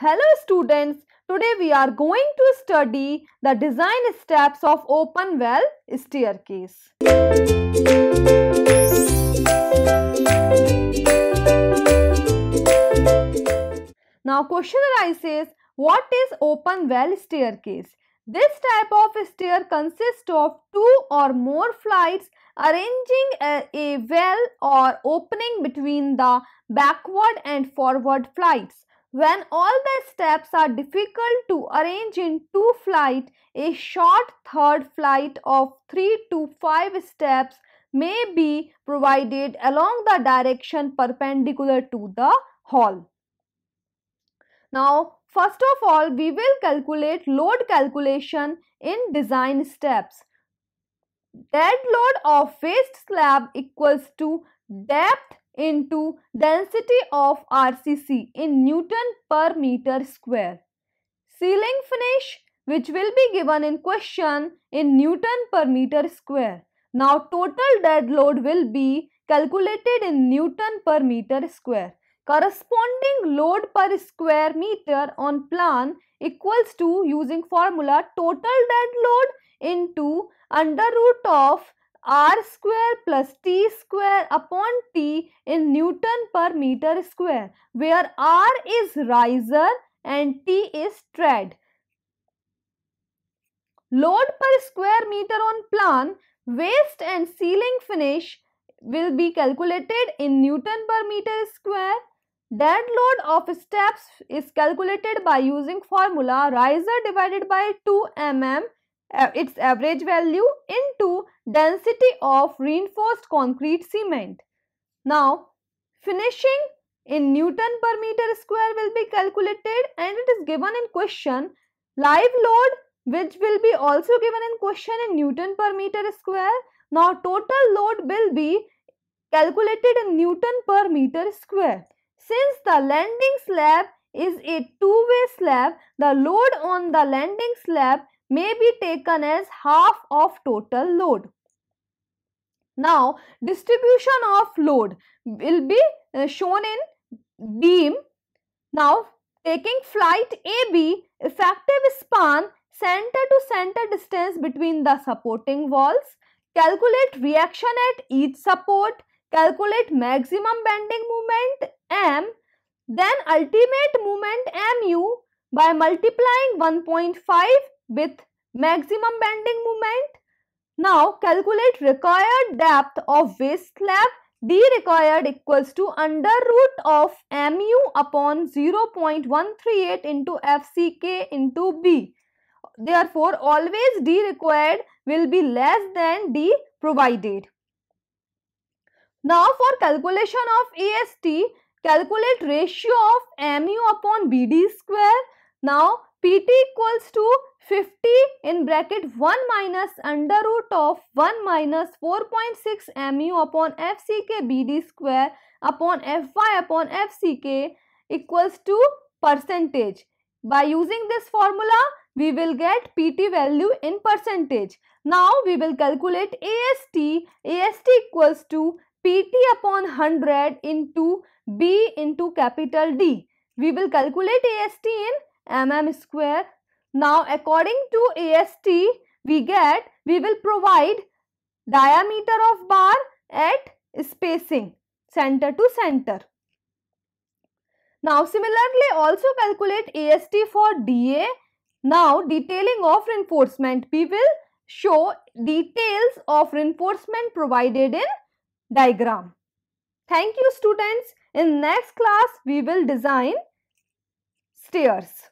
Hello students, today we are going to study the design steps of open well staircase. Now question arises, what is open well staircase? This type of stair consists of two or more flights arranging a, a well or opening between the backward and forward flights. When all the steps are difficult to arrange in two flight, a short third flight of 3 to 5 steps may be provided along the direction perpendicular to the hall. Now, first of all, we will calculate load calculation in design steps. Dead load of waste slab equals to depth into density of RCC in Newton per meter square. Ceiling finish which will be given in question in Newton per meter square. Now total dead load will be calculated in Newton per meter square. Corresponding load per square meter on plan equals to using formula total dead load into under root of r square plus t square upon t in Newton per meter square where r is riser and t is tread. Load per square meter on plan, waste and ceiling finish will be calculated in Newton per meter square. Dead load of steps is calculated by using formula riser divided by 2 mm its average value into density of reinforced concrete cement. Now, finishing in Newton per meter square will be calculated and it is given in question. Live load which will be also given in question in Newton per meter square. Now, total load will be calculated in Newton per meter square. Since the landing slab is a two-way slab, the load on the landing slab may be taken as half of total load. Now, distribution of load will be uh, shown in beam. Now, taking flight AB, effective span center to center distance between the supporting walls, calculate reaction at each support, calculate maximum bending moment M, then ultimate moment MU by multiplying 1.5 with maximum bending moment. Now calculate required depth of waste slab D required equals to under root of mu upon 0.138 into FCK into B. Therefore, always D required will be less than D provided. Now, for calculation of AST, calculate ratio of mu upon BD square. Now, PT equals to 50 in bracket 1 minus under root of 1 minus 4.6 mu upon fck bd square upon fy upon fck equals to percentage. By using this formula, we will get PT value in percentage. Now we will calculate AST. AST equals to PT upon 100 into B into capital D. We will calculate AST in mm square now according to AST we get we will provide diameter of bar at spacing center to center. Now similarly also calculate AST for DA. Now detailing of reinforcement we will show details of reinforcement provided in diagram. Thank you students. In next class we will design stairs.